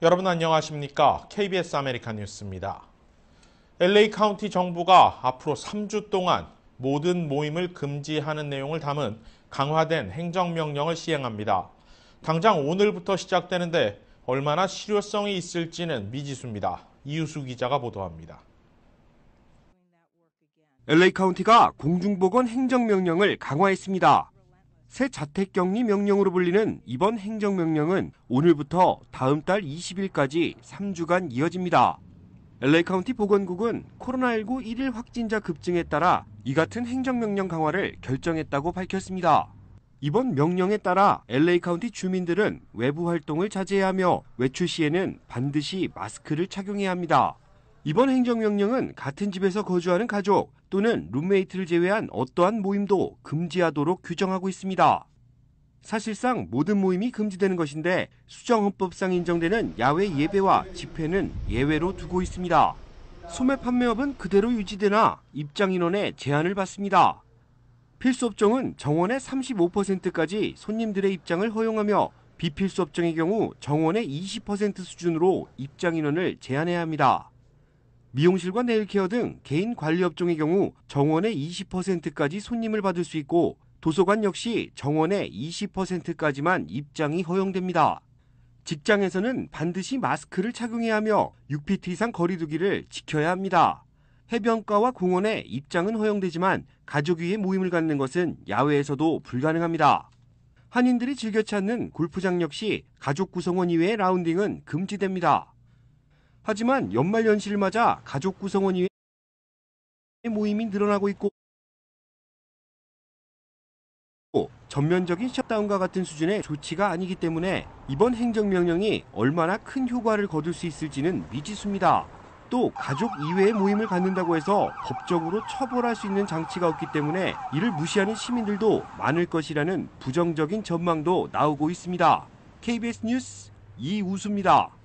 여러분 안녕하십니까? KBS 아메리카 뉴스입니다. LA 카운티 정부가 앞으로 3주 동안 모든 모임을 금지하는 내용을 담은 강화된 행정명령을 시행합니다. 당장 오늘부터 시작되는데 얼마나 실효성이 있을지는 미지수입니다. 이유수 기자가 보도합니다. LA 카운티가 공중보건 행정명령을 강화했습니다. 새 자택격리 명령으로 불리는 이번 행정명령은 오늘부터 다음 달 20일까지 3주간 이어집니다. LA카운티 보건국은 코로나19 1일 확진자 급증에 따라 이 같은 행정명령 강화를 결정했다고 밝혔습니다. 이번 명령에 따라 LA카운티 주민들은 외부 활동을 자제해야 하며 외출 시에는 반드시 마스크를 착용해야 합니다. 이번 행정명령은 같은 집에서 거주하는 가족 또는 룸메이트를 제외한 어떠한 모임도 금지하도록 규정하고 있습니다. 사실상 모든 모임이 금지되는 것인데 수정헌법상 인정되는 야외 예배와 집회는 예외로 두고 있습니다. 소매 판매업은 그대로 유지되나 입장인원의 제한을 받습니다. 필수업종은 정원의 35%까지 손님들의 입장을 허용하며 비필수업종의 경우 정원의 20% 수준으로 입장인원을 제한해야 합니다. 미용실과 네일케어 등 개인 관리 업종의 경우 정원의 20%까지 손님을 받을 수 있고 도서관 역시 정원의 20%까지만 입장이 허용됩니다. 직장에서는 반드시 마스크를 착용해야 하며 6피트 이상 거리두기를 지켜야 합니다. 해변가와 공원에 입장은 허용되지만 가족 위에 모임을 갖는 것은 야외에서도 불가능합니다. 한인들이 즐겨 찾는 골프장 역시 가족 구성원 이외의 라운딩은 금지됩니다. 하지만 연말연시를 맞아 가족 구성원이 모임이 늘어나고 있고 전면적인 셧다운과 같은 수준의 조치가 아니기 때문에 이번 행정명령이 얼마나 큰 효과를 거둘 수 있을지는 미지수입니다. 또 가족 이외의 모임을 갖는다고 해서 법적으로 처벌할 수 있는 장치가 없기 때문에 이를 무시하는 시민들도 많을 것이라는 부정적인 전망도 나오고 있습니다. KBS 뉴스 이우수입니다.